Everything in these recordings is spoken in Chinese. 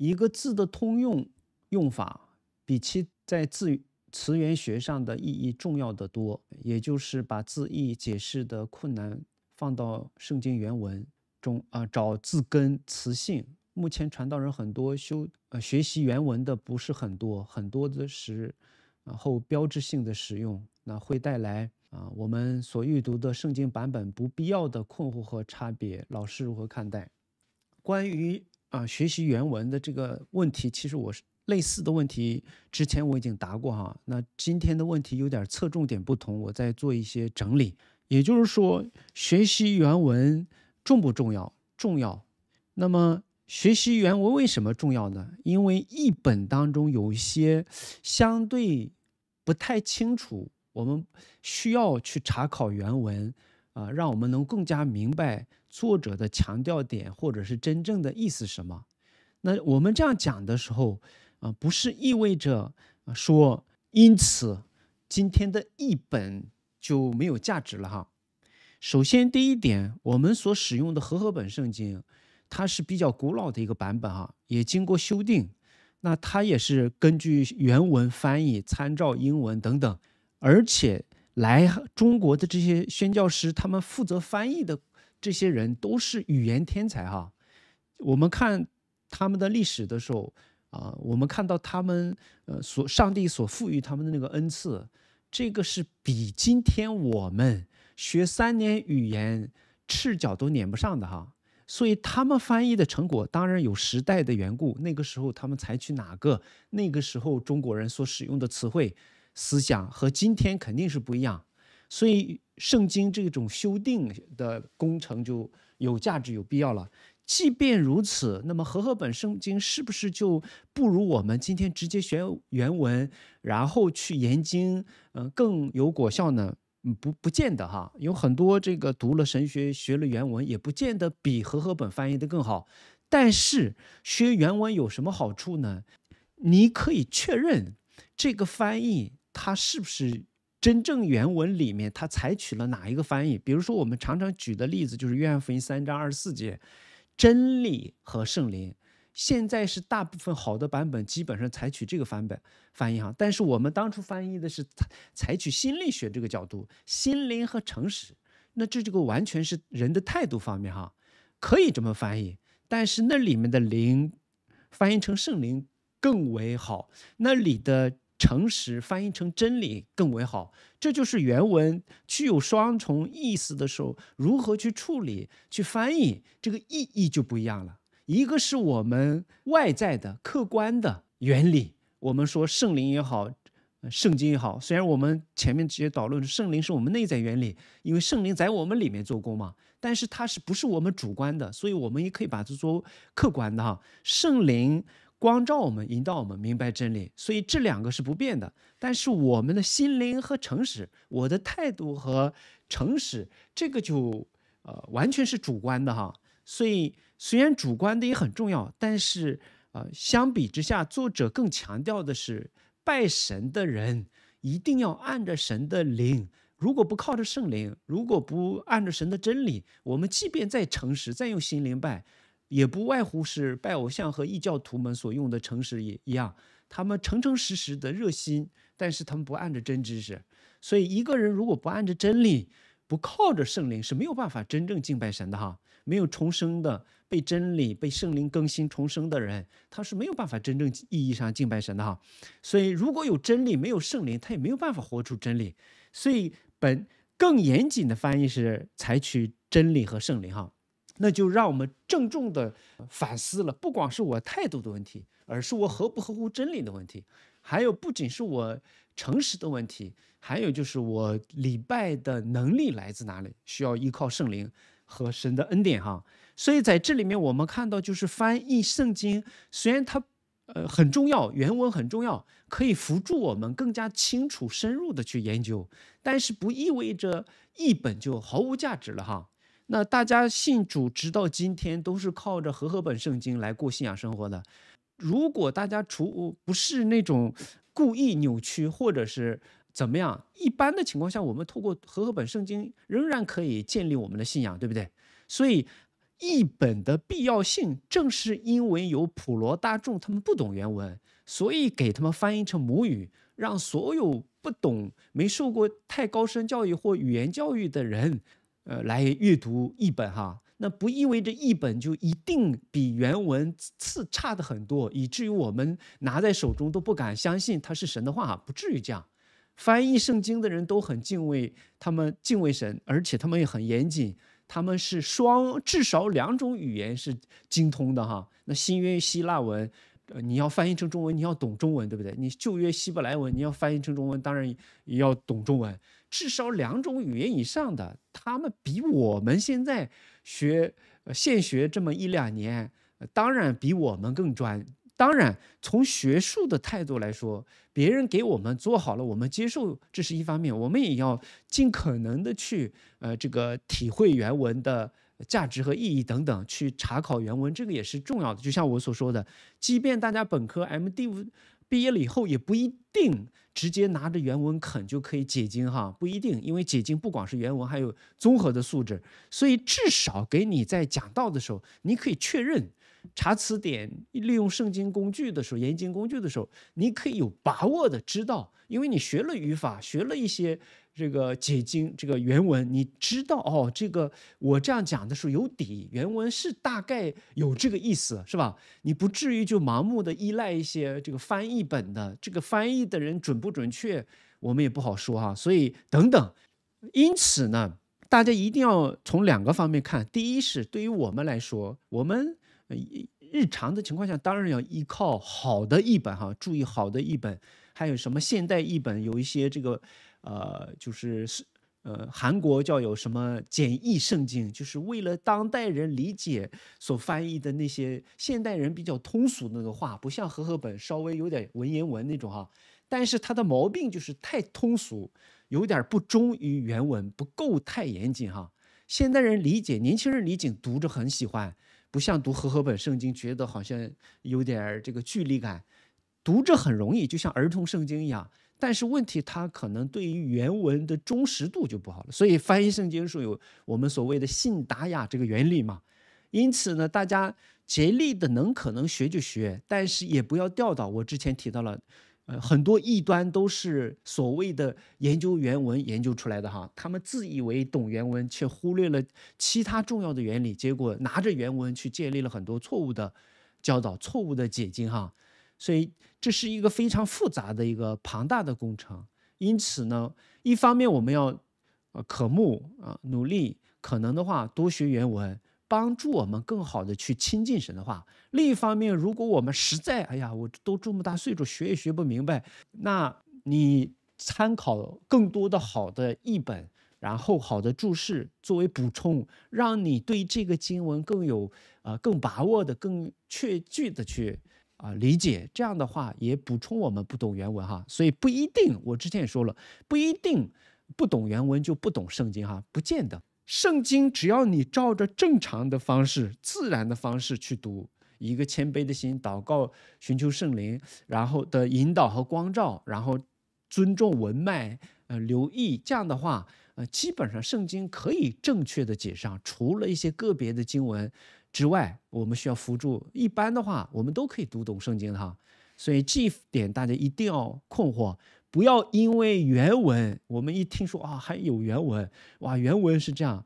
一个字的通用用法比其在字词源学上的意义重要的多，也就是把字义解释的困难放到圣经原文中啊，找字根词性。目前传道人很多修呃学习原文的不是很多，很多的是然后标志性的使用，那会带来啊我们所阅读的圣经版本不必要的困惑和差别。老师如何看待？关于。啊，学习原文的这个问题，其实我是类似的问题，之前我已经答过哈。那今天的问题有点侧重点不同，我再做一些整理。也就是说，学习原文重不重要？重要。那么，学习原文为什么重要呢？因为译本当中有一些相对不太清楚，我们需要去查考原文。啊，让我们能更加明白作者的强调点，或者是真正的意思什么。那我们这样讲的时候，啊，不是意味着说因此今天的译本就没有价值了哈。首先第一点，我们所使用的和合本圣经，它是比较古老的一个版本哈，也经过修订，那它也是根据原文翻译，参照英文等等，而且。来中国的这些宣教师，他们负责翻译的这些人都是语言天才哈。我们看他们的历史的时候啊，我们看到他们呃所上帝所赋予他们的那个恩赐，这个是比今天我们学三年语言赤脚都撵不上的哈。所以他们翻译的成果当然有时代的缘故，那个时候他们采取哪个，那个时候中国人所使用的词汇。思想和今天肯定是不一样，所以圣经这种修订的工程就有价值、有必要了。即便如此，那么和合本圣经是不是就不如我们今天直接学原文，然后去研经，嗯，更有果效呢？嗯，不，不见得哈。有很多这个读了神学、学了原文，也不见得比和合本翻译的更好。但是学原文有什么好处呢？你可以确认这个翻译。它是不是真正原文里面？它采取了哪一个翻译？比如说，我们常常举的例子就是《约翰福音》三章二十四节，“真理和圣灵”，现在是大部分好的版本基本上采取这个版本翻译哈。但是我们当初翻译的是采采取心理学这个角度，“心灵和诚实”，那这这个完全是人的态度方面哈，可以这么翻译。但是那里面的“灵”翻译成“圣灵”更为好，那里的。诚实翻译成真理更为好，这就是原文具有双重意思的时候如何去处理、去翻译，这个意义就不一样了。一个是我们外在的客观的原理，我们说圣灵也好，圣经也好，虽然我们前面直接讨论圣灵是我们内在原理，因为圣灵在我们里面做工嘛，但是它是不是我们主观的，所以我们也可以把它做客观的哈，圣灵。光照我们，引导我们明白真理，所以这两个是不变的。但是我们的心灵和诚实，我的态度和诚实，这个就呃完全是主观的哈。所以虽然主观的也很重要，但是呃相比之下，作者更强调的是拜神的人一定要按着神的灵，如果不靠着圣灵，如果不按着神的真理，我们即便再诚实，再用心灵拜。也不外乎是拜偶像和异教徒们所用的诚实也一样，他们诚诚实实的热心，但是他们不按着真知识。所以一个人如果不按着真理，不靠着圣灵是没有办法真正敬拜神的哈。没有重生的被真理、被圣灵更新重生的人，他是没有办法真正意义上敬拜神的哈。所以如果有真理，没有圣灵，他也没有办法活出真理。所以本更严谨的翻译是采取真理和圣灵哈。那就让我们郑重地反思了，不光是我态度的问题，而是我合不合乎真理的问题，还有不仅是我诚实的问题，还有就是我礼拜的能力来自哪里，需要依靠圣灵和神的恩典哈。所以在这里面，我们看到就是翻译圣经，虽然它呃很重要，原文很重要，可以辅助我们更加清楚、深入地去研究，但是不意味着译本就毫无价值了哈。那大家信主直到今天都是靠着和合本圣经来过信仰生活的。如果大家除不是那种故意扭曲或者是怎么样，一般的情况下，我们透过和合本圣经仍然可以建立我们的信仰，对不对？所以译本的必要性，正是因为有普罗大众他们不懂原文，所以给他们翻译成母语，让所有不懂、没受过太高深教育或语言教育的人。呃，来阅读译本哈，那不意味着译本就一定比原文次差的很多，以至于我们拿在手中都不敢相信它是神的话。不至于这样，翻译圣经的人都很敬畏，他们敬畏神，而且他们也很严谨，他们是双至少两种语言是精通的哈。那新约希腊文。呃，你要翻译成中文，你要懂中文，对不对？你就约希伯来文，你要翻译成中文，当然也要懂中文，至少两种语言以上的，他们比我们现在学现学这么一两年，当然比我们更专。当然，从学术的态度来说，别人给我们做好了，我们接受这是一方面，我们也要尽可能的去呃这个体会原文的。价值和意义等等，去查考原文，这个也是重要的。就像我所说的，即便大家本科、M.D. 毕业了以后，也不一定直接拿着原文啃就可以解经哈，不一定，因为解经不光是原文，还有综合的素质。所以至少给你在讲道的时候，你可以确认。查词典，利用圣经工具的时候，研经工具的时候，你可以有把握的知道，因为你学了语法学了一些这个解经这个原文，你知道哦，这个我这样讲的时候有底，原文是大概有这个意思，是吧？你不至于就盲目的依赖一些这个翻译本的，这个翻译的人准不准确，我们也不好说哈。所以等等，因此呢，大家一定要从两个方面看，第一是对于我们来说，我们。日日常的情况下，当然要依靠好的译本哈。注意好的译本，还有什么现代译本，有一些这个，呃，就是是，呃，韩国叫有什么简易圣经，就是为了当代人理解所翻译的那些现代人比较通俗那个话，不像和合本稍微有点文言文那种哈。但是它的毛病就是太通俗，有点不忠于原文，不够太严谨哈。现代人理解，年轻人理解，读着很喜欢。不像读和合本圣经，觉得好像有点这个距离感，读着很容易，就像儿童圣经一样。但是问题，它可能对于原文的忠实度就不好了。所以翻译圣经书有我们所谓的信达雅这个原理嘛。因此呢，大家竭力的能可能学就学，但是也不要掉到我之前提到了。很多异端都是所谓的研究原文研究出来的哈，他们自以为懂原文，却忽略了其他重要的原理，结果拿着原文去建立了很多错误的教导、错误的解经哈。所以这是一个非常复杂的一个庞大的工程。因此呢，一方面我们要呃，渴慕啊，努力，可能的话多学原文。帮助我们更好的去亲近神的话，另一方面，如果我们实在，哎呀，我都这么大岁数，学也学不明白，那你参考更多的好的译本，然后好的注释作为补充，让你对这个经文更有啊更把握的、更确据的去啊理解。这样的话，也补充我们不懂原文哈，所以不一定。我之前也说了，不一定不懂原文就不懂圣经哈，不见得。圣经，只要你照着正常的方式、自然的方式去读，一个谦卑的心，祷告，寻求圣灵，然后的引导和光照，然后尊重文脉，呃，留意，这样的话，呃，基本上圣经可以正确的解上，除了一些个别的经文之外，我们需要辅助，一般的话，我们都可以读懂圣经哈。所以这一点大家一定要困惑。不要因为原文，我们一听说啊还有原文，哇，原文是这样，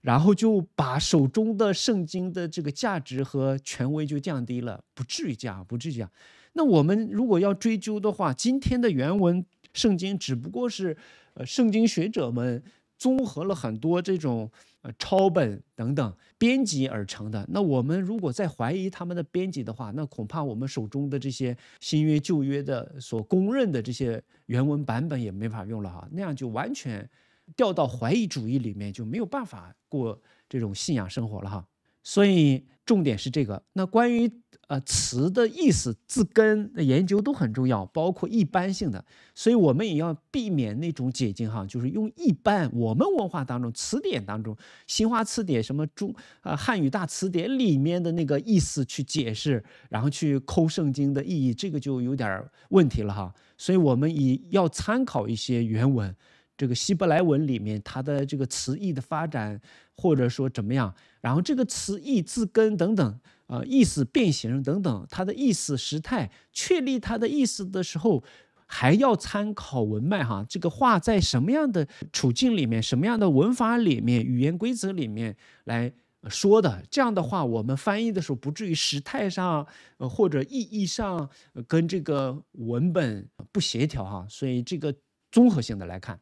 然后就把手中的圣经的这个价值和权威就降低了，不至于这样，不至于这样。那我们如果要追究的话，今天的原文圣经只不过是，呃，圣经学者们。综合了很多这种呃抄本等等编辑而成的。那我们如果再怀疑他们的编辑的话，那恐怕我们手中的这些新约旧约的所公认的这些原文版本也没法用了哈。那样就完全掉到怀疑主义里面，就没有办法过这种信仰生活了哈。所以重点是这个。那关于呃词的意思、字根的研究都很重要，包括一般性的。所以我们也要避免那种解禁哈，就是用一般我们文化当中词典当中《新华词典》什么中啊《汉语大词典》里面的那个意思去解释，然后去抠圣经的意义，这个就有点问题了哈。所以我们以要参考一些原文。这个希伯来文里面，它的这个词义的发展，或者说怎么样，然后这个词义字根等等，啊，意思变形等等，它的意思时态确立它的意思的时候，还要参考文脉哈，这个话在什么样的处境里面，什么样的文法里面，语言规则里面来说的，这样的话，我们翻译的时候不至于时态上，呃，或者意义上跟这个文本不协调哈，所以这个综合性的来看。